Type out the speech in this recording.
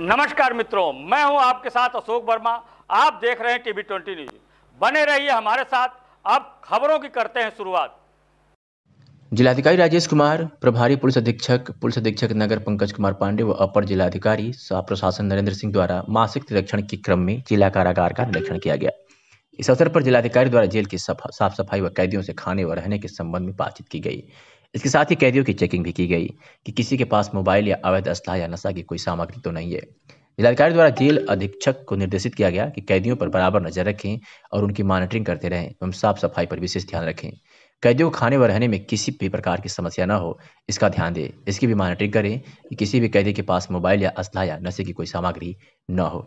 नमस्कार मित्रों मैं हूं आपके साथ अशोक वर्मा आप देख रहे हैं टीवी ट्वेंटी न्यूज बने रहिए हमारे साथ अब खबरों की करते हैं शुरुआत जिलाधिकारी राजेश कुमार प्रभारी पुलिस अधीक्षक पुलिस अधीक्षक नगर पंकज कुमार पांडे व अपर जिलाधिकारी प्रशासन नरेंद्र सिंह द्वारा मासिक निरीक्षण के क्रम में जिला कारागार का निरीक्षण किया गया इस अवसर पर जिलाधिकारी द्वारा जेल की साफ सफाई व कैदियों से खाने व रहने के संबंध में बातचीत की गई इसके साथ ही कैदियों की चेकिंग भी की गई कि किसी के पास मोबाइल या अवैध असलाह या नशा की कोई सामग्री तो नहीं है जिलाधिकारी द्वारा जेल अधीक्षक को निर्देशित किया गया कि कैदियों पर बराबर नजर रखें और उनकी मॉनिटरिंग करते रहें एवं साफ सफाई पर विशेष ध्यान रखें कैदियों को खाने व रहने में किसी भी प्रकार की समस्या न हो इसका ध्यान दें इसकी भी मॉनिटरिंग करें कि किसी भी कैदी के पास मोबाइल या असलाह या नशे की कोई सामग्री न हो